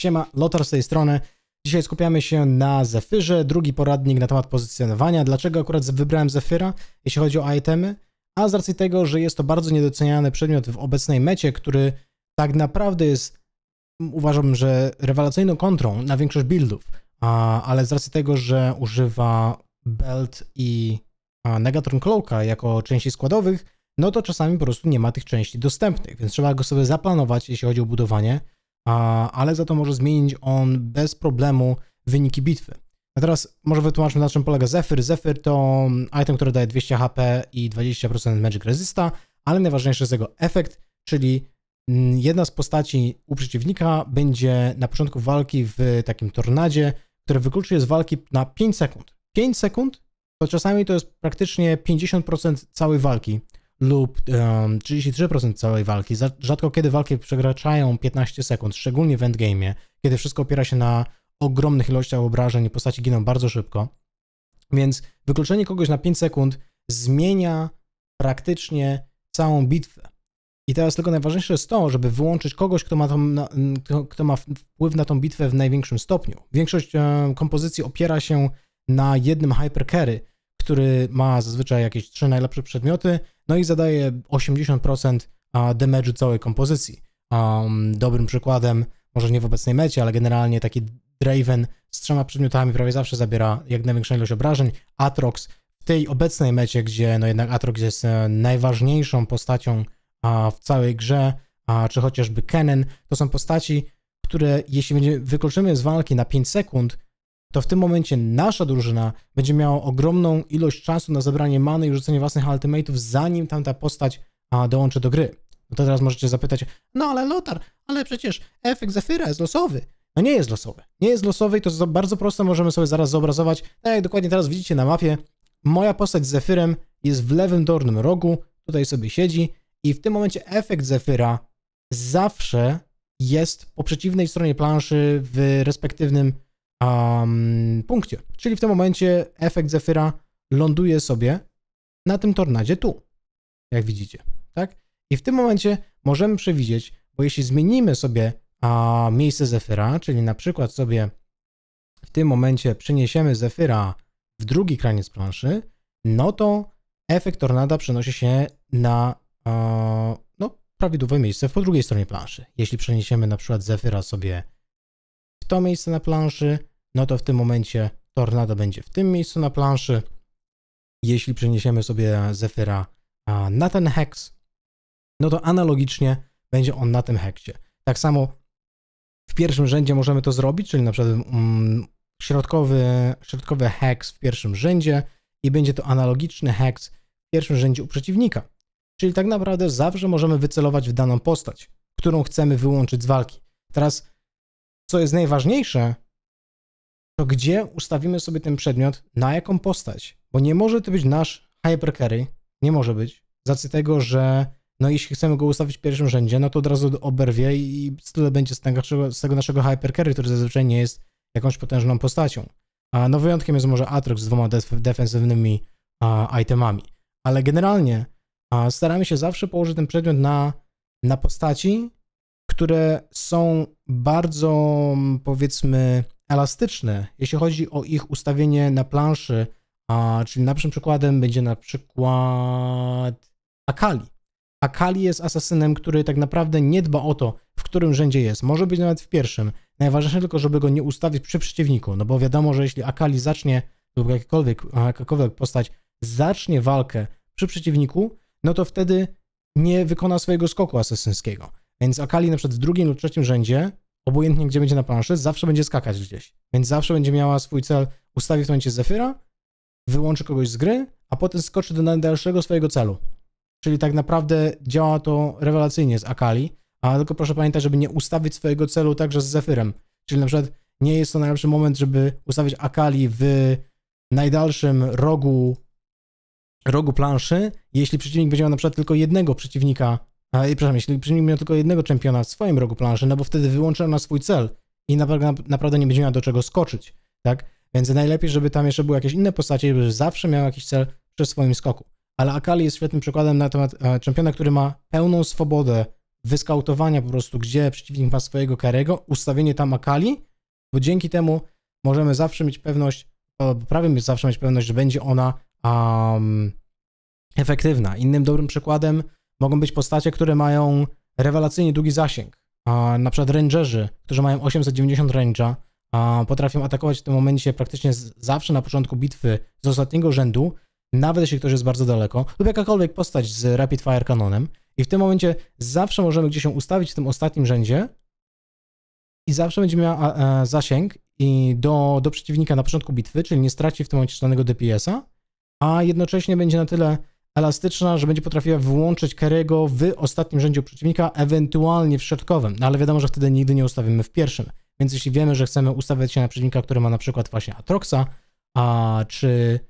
Siema, Lotar z tej strony. Dzisiaj skupiamy się na zephyrze drugi poradnik na temat pozycjonowania. Dlaczego akurat wybrałem zephyra jeśli chodzi o itemy? A z racji tego, że jest to bardzo niedoceniany przedmiot w obecnej mecie, który tak naprawdę jest, uważam, że rewelacyjną kontrą na większość buildów, a, ale z racji tego, że używa Belt i a, Negatron Cloaka jako części składowych, no to czasami po prostu nie ma tych części dostępnych, więc trzeba go sobie zaplanować, jeśli chodzi o budowanie a, ale za to może zmienić on bez problemu wyniki bitwy. A teraz może wytłumaczmy na czym polega Zephyr. Zephyr to item, który daje 200 HP i 20% Magic Resista, ale najważniejszy jest jego efekt, czyli mm, jedna z postaci u przeciwnika będzie na początku walki w takim tornadzie, które wykluczy je z walki na 5 sekund. 5 sekund to czasami to jest praktycznie 50% całej walki, lub um, 33% całej walki. Rzadko kiedy walki przekraczają 15 sekund, szczególnie w endgame'ie, kiedy wszystko opiera się na ogromnych ilościach obrażeń i postaci giną bardzo szybko. Więc wykluczenie kogoś na 5 sekund zmienia praktycznie całą bitwę. I teraz tylko najważniejsze jest to, żeby wyłączyć kogoś, kto ma, tą, kto ma wpływ na tą bitwę w największym stopniu. Większość kompozycji opiera się na jednym hypercarry, który ma zazwyczaj jakieś trzy najlepsze przedmioty, no i zadaje 80% damage'u całej kompozycji. Um, dobrym przykładem, może nie w obecnej mecie, ale generalnie taki Draven z trzema przedmiotami prawie zawsze zabiera jak największą ilość obrażeń. Atrox w tej obecnej mecie, gdzie no jednak Atrox jest e, najważniejszą postacią w całej grze, czy chociażby Kennen, to są postaci, które jeśli będzie, wykluczymy z walki na 5 sekund, to w tym momencie nasza drużyna będzie miała ogromną ilość czasu na zebranie many i rzucenie własnych ultimate'ów, zanim tamta postać a, dołączy do gry. No to teraz możecie zapytać, no ale Lotar, ale przecież efekt Zephyra jest losowy. No nie jest losowy. Nie jest losowy i to bardzo proste, możemy sobie zaraz zobrazować. Tak jak dokładnie teraz widzicie na mapie, moja postać z Zefirem jest w lewym dolnym rogu, tutaj sobie siedzi i w tym momencie efekt Zephyra zawsze jest po przeciwnej stronie planszy w respektywnym um, punkcie. Czyli w tym momencie efekt Zefyra ląduje sobie na tym tornadzie tu, jak widzicie, tak? I w tym momencie możemy przewidzieć, bo jeśli zmienimy sobie a, miejsce Zefyra, czyli na przykład sobie w tym momencie przeniesiemy Zefyra w drugi kraniec planszy, no to efekt tornada przenosi się na a, no, prawidłowe miejsce po drugiej stronie planszy. Jeśli przeniesiemy na przykład Zefyra sobie w to miejsce na planszy, no to w tym momencie tornado będzie w tym miejscu na planszy. Jeśli przeniesiemy sobie Zephyra na ten hex no to analogicznie będzie on na tym heksie. Tak samo w pierwszym rzędzie możemy to zrobić, czyli na przykład mm, środkowy, środkowy hex w pierwszym rzędzie i będzie to analogiczny hex w pierwszym rzędzie u przeciwnika. Czyli tak naprawdę zawsze możemy wycelować w daną postać, którą chcemy wyłączyć z walki. Teraz, co jest najważniejsze, to gdzie ustawimy sobie ten przedmiot, na jaką postać? Bo nie może to być nasz hypercarry, nie może być, z racji tego, że no jeśli chcemy go ustawić w pierwszym rzędzie, no to od razu oberwie i tyle będzie z tego, z tego naszego hypercarry, który zazwyczaj nie jest jakąś potężną postacią. A no wyjątkiem jest może Atrox z dwoma def defensywnymi a, itemami. Ale generalnie a, staramy się zawsze położyć ten przedmiot na, na postaci, które są bardzo powiedzmy elastyczne. jeśli chodzi o ich ustawienie na planszy, a, czyli naszym przykładem będzie na przykład Akali. Akali jest asasynem, który tak naprawdę nie dba o to, w którym rzędzie jest. Może być nawet w pierwszym. Najważniejsze tylko, żeby go nie ustawić przy przeciwniku, no bo wiadomo, że jeśli Akali zacznie, lub jakakolwiek, jakakolwiek postać zacznie walkę przy przeciwniku, no to wtedy nie wykona swojego skoku asesyńskiego. Więc Akali na przykład w drugim lub trzecim rzędzie obojętnie gdzie będzie na planszy, zawsze będzie skakać gdzieś. Więc zawsze będzie miała swój cel, ustawi w tym momencie Zefira, wyłączy kogoś z gry, a potem skoczy do najdalszego swojego celu. Czyli tak naprawdę działa to rewelacyjnie z Akali, a tylko proszę pamiętać, żeby nie ustawić swojego celu także z Zefirem. Czyli na przykład nie jest to najlepszy moment, żeby ustawić Akali w najdalszym rogu rogu planszy, jeśli przeciwnik będzie miał na przykład tylko jednego przeciwnika a i przepraszam, jeśli przyjmie tylko jednego czempiona w swoim rogu planszy, no bo wtedy wyłączył na swój cel i naprawdę, naprawdę nie będzie miała do czego skoczyć, tak? Więc najlepiej, żeby tam jeszcze były jakieś inne postacie, żeby zawsze miał jakiś cel przy swoim skoku. Ale Akali jest świetnym przykładem na temat e, czempiona, który ma pełną swobodę wyskautowania po prostu, gdzie przeciwnik ma swojego karego, ustawienie tam Akali, bo dzięki temu możemy zawsze mieć pewność, prawie zawsze mieć pewność, że będzie ona um, efektywna. Innym dobrym przykładem Mogą być postacie, które mają rewelacyjnie długi zasięg. A na przykład rangerzy, którzy mają 890 range'a, potrafią atakować w tym momencie praktycznie zawsze na początku bitwy z ostatniego rzędu, nawet jeśli ktoś jest bardzo daleko, lub jakakolwiek postać z Rapid Fire kanonem, I w tym momencie zawsze możemy gdzieś się ustawić w tym ostatnim rzędzie i zawsze będzie miała e, zasięg i do, do przeciwnika na początku bitwy, czyli nie straci w tym momencie żadnego DPS-a, a jednocześnie będzie na tyle elastyczna, że będzie potrafiła wyłączyć Kerry'ego w ostatnim rzędzie przeciwnika, ewentualnie w środkowym, no ale wiadomo, że wtedy nigdy nie ustawimy w pierwszym. Więc jeśli wiemy, że chcemy ustawiać się na przeciwnika, który ma na przykład właśnie Atroxa, a, czy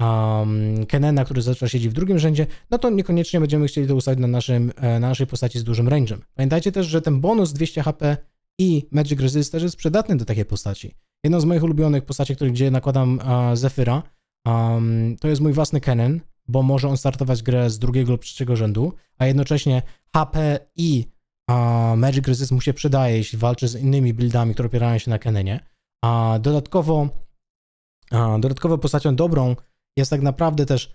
um, Kenena, który zazwyczaj siedzi w drugim rzędzie, no to niekoniecznie będziemy chcieli to ustawić na, naszym, e, na naszej postaci z dużym range'em. Pamiętajcie też, że ten bonus 200 HP i Magic Resist też jest przydatny do takiej postaci. Jedną z moich ulubionych postaci, które gdzie nakładam uh, Zephyra, um, to jest mój własny Kenen, bo może on startować grę z drugiego lub trzeciego rzędu, a jednocześnie HP i a, Magic Resist mu się przydaje, jeśli walczy z innymi buildami, które opierają się na Kenenie. A dodatkowo, a, dodatkowo postacią dobrą jest tak naprawdę też,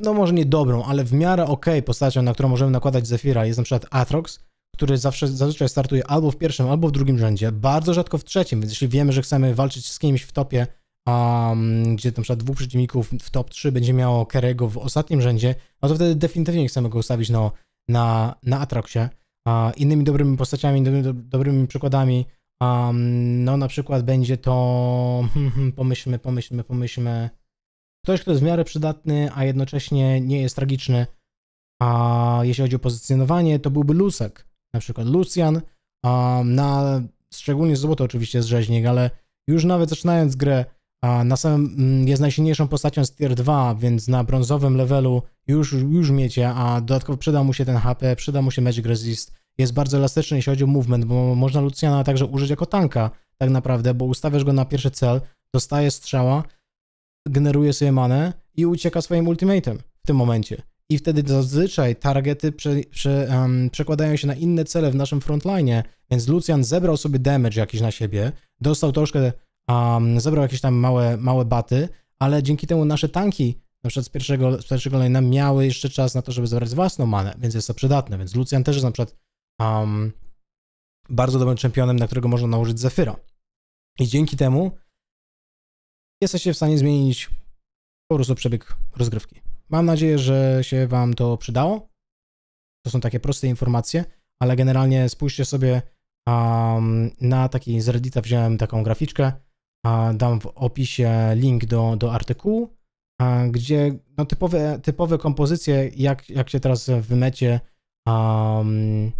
no może nie dobrą, ale w miarę ok postacią, na którą możemy nakładać Zephyra jest na przykład Atrox, który zawsze zazwyczaj startuje albo w pierwszym, albo w drugim rzędzie, bardzo rzadko w trzecim, więc jeśli wiemy, że chcemy walczyć z kimś w topie, um, gdzie na przykład dwóch przeciwników w top 3 będzie miało Kerego w ostatnim rzędzie, no to wtedy definitywnie chcemy go ustawić no, na, na Atroxie. Uh, innymi dobrymi postaciami, dobrymi, dobrymi przykładami, um, no na przykład będzie to, pomyślmy, pomyślmy, pomyślmy, ktoś, kto jest w miarę przydatny, a jednocześnie nie jest tragiczny, a jeśli chodzi o pozycjonowanie, to byłby Lusek, na przykład Lucian, um, na, szczególnie złoto oczywiście z rzeźnik, ale już nawet zaczynając grę, a na samym mm, jest najsilniejszą postacią z tier 2, więc na brązowym levelu już, już miecie, a dodatkowo przyda mu się ten HP, przyda mu się Magic Resist. Jest bardzo elastyczny, jeśli chodzi o movement, bo można Luciana także użyć jako tanka, tak naprawdę, bo ustawiasz go na pierwszy cel, dostaje strzała, generuje sobie manę i ucieka swoim ultimatem w tym momencie. I wtedy zazwyczaj targety prze, prze, um, przekładają się na inne cele w naszym frontline, więc Lucian zebrał sobie damage jakiś na siebie, dostał troszkę um, zebrał jakieś tam małe, małe baty, ale dzięki temu nasze tanki, na przykład z pierwszego, z pierwszego line'a, miały jeszcze czas na to, żeby zebrać własną manę, więc jest to przydatne. Więc Lucian też jest na przykład um, bardzo dobrym czempionem, na którego można nałożyć Zefyra. I dzięki temu jesteście w stanie zmienić po prostu przebieg rozgrywki. Mam nadzieję, że się Wam to przydało. To są takie proste informacje, ale generalnie spójrzcie sobie um, na taki z Reddita wziąłem taką graficzkę, Dam w opisie link do, do artykułu, gdzie no, typowe, typowe kompozycje, jak, jak się teraz w mecie um,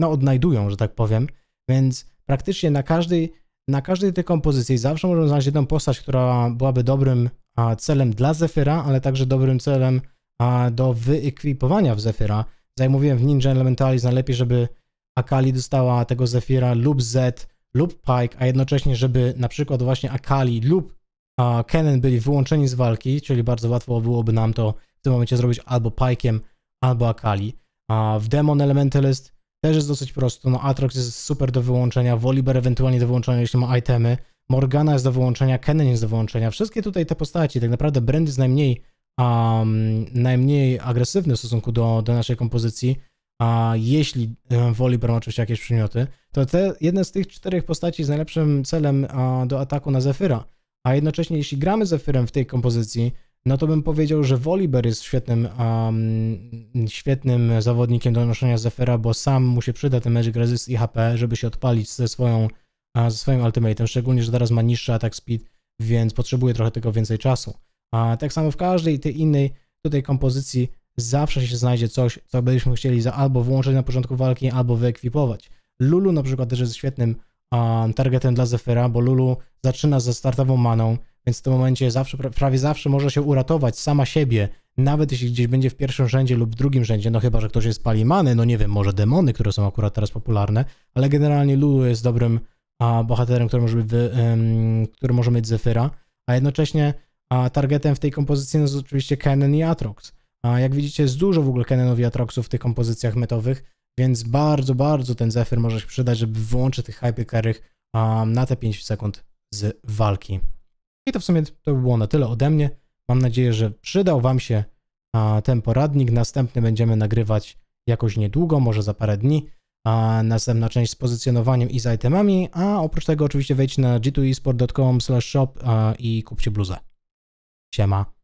no, odnajdują, że tak powiem. Więc praktycznie na każdej, na każdej tej kompozycji zawsze możemy znaleźć jedną postać, która byłaby dobrym celem dla Zephyra, ale także dobrym celem do wyekwipowania w Zephyra. Tak w Ninja Elementali najlepiej, żeby Akali dostała tego Zephyra lub Z, lub Pike, a jednocześnie, żeby na przykład właśnie Akali lub Kennen byli wyłączeni z walki, czyli bardzo łatwo byłoby nam to w tym momencie zrobić albo Pike'em, albo Akali. w Demon Elementalist też jest dosyć prosto, no Atrox jest super do wyłączenia, Volibear ewentualnie do wyłączenia, jeśli ma itemy, Morgana jest do wyłączenia, Kennen jest do wyłączenia. Wszystkie tutaj te postaci, tak naprawdę Brand jest najmniej, um, najmniej agresywny w stosunku do, do naszej kompozycji, a jeśli e, woli ma oczywiście jakieś przymioty, to te, jedne z tych czterech postaci jest najlepszym celem do ataku na Zephyra, A jednocześnie, jeśli gramy Zephyrem w tej kompozycji, no to bym powiedział, że Volibear jest świetnym, um, świetnym zawodnikiem do noszenia Zephyra, bo sam mu się przyda ten Magic Resist i HP, żeby się odpalić ze, swoją, ze swoim ultimatem, szczególnie, że teraz ma niższy atak speed, więc potrzebuje trochę tego więcej czasu. A tak samo w każdej tej innej tutaj kompozycji zawsze się znajdzie coś, co byśmy chcieli za albo włączyć na początku walki, albo wyekwipować. Lulu na przykład też jest świetnym um, targetem dla Zephyra, bo Lulu zaczyna ze startową maną, więc w tym momencie zawsze, prawie zawsze może się uratować sama siebie, nawet jeśli gdzieś będzie w pierwszym rzędzie lub drugim rzędzie, no chyba, że ktoś jest many, no nie wiem, może demony, które są akurat teraz popularne, ale generalnie Lulu jest dobrym a, bohaterem, który może, wy, um, który może mieć Zephyra, a jednocześnie a, targetem w tej kompozycji jest oczywiście Kennen i Atrox. A jak widzicie, jest dużo w ogóle Kenenów i Atroxów w tych kompozycjach metowych, więc bardzo, bardzo ten Zephyr może się przydać, żeby wyłączyć tych Hypercarrych um, na te 5 sekund z walki. I to w sumie to by było na tyle ode mnie. Mam nadzieję, że przydał Wam się a, ten poradnik. Następny będziemy nagrywać jakoś niedługo, może za parę dni. A, następna część z pozycjonowaniem i z itemami, a oprócz tego oczywiście wejdźcie na g2esport.com shop i kupcie bluzę. Siema.